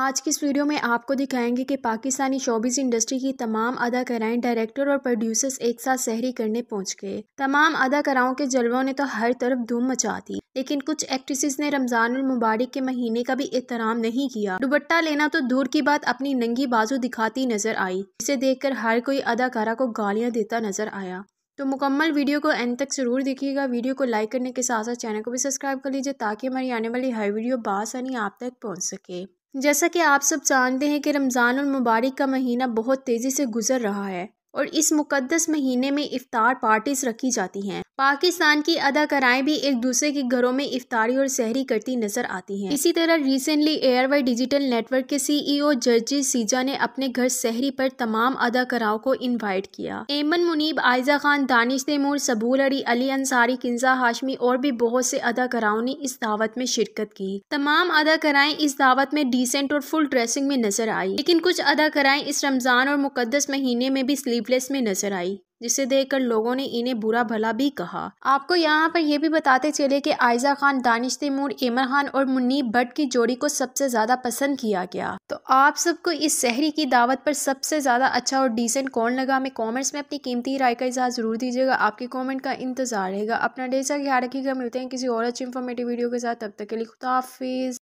आज की इस वीडियो में आपको दिखाएंगे कि पाकिस्तानी शोबिस इंडस्ट्री की तमाम अदाकाराएं डायरेक्टर और प्रोड्यूसर्स एक साथ सहरी करने पहुंच गए तमाम अदाकाराओं के जलवों ने तो हर तरफ धूम मचा दी लेकिन कुछ एक्ट्रेसेस ने रमजान मुबारक के महीने का भी एहतराम नहीं किया दुबट्टा लेना तो दूर की बात अपनी नंगी बाजू दिखाती नजर आई इसे देख हर कोई अदाकारा को गालियाँ देता नजर आया तो मुकम्मल वीडियो को एंड तक ज़रूर देखिएगा वीडियो को लाइक करने के साथ साथ चैनल को भी सब्सक्राइब कर लीजिए ताकि हमारी आने वाली हर वीडियो बासानी आप तक पहुँच सके जैसा कि आप सब जानते हैं कि रमज़ान और मुबारक का महीना बहुत तेज़ी से गुजर रहा है और इस मुकद्दस महीने में इफ़ार पार्टीज़ रखी जाती हैं पाकिस्तान की अदाकाराएं भी एक दूसरे के घरों में इफ्तारी और सहरी करती नजर आती हैं इसी तरह रिसेंटली एयरवाई डिजिटल नेटवर्क के सीईओ e जर्जी सीजा ने अपने घर सहरी पर तमाम अदाकाराओं को इनवाइट किया एमन मुनीब आयजा खान दानिश तैमूर सबूल अली अली अंसारी किन्जा हाशमी और भी बहुत से अदाकाराओं ने इस दावत में शिरकत की तमाम अदाकाराएं इस दावत में डिसेंट और फुल ड्रेसिंग में नजर आई लेकिन कुछ अदाकाराएं इस रमजान और मुकदस महीने में भी स्लीवलेस में नजर आई जिसे देखकर लोगों ने इन्हें बुरा भला भी कहा आपको यहाँ पर यह भी बताते चले कि आयजा खान दानिश तैमूर इमर खान और मुन्नी भट्ट की जोड़ी को सबसे ज्यादा पसंद किया गया तो आप सबको इस शहरी की दावत पर सबसे ज्यादा अच्छा और डिसेंट कौन लगा हमें कॉमेंट्स में अपनी कीमती राय का इजाज़ जरूर दीजिएगा आपके कॉमेंट का इंतजार रहेगा अपना डेसा ख्याल रखिएगा मिलते हैं किसी और अच्छी इन्फॉर्मेटिव वीडियो के साथ तब तक के लिए खुदाफिज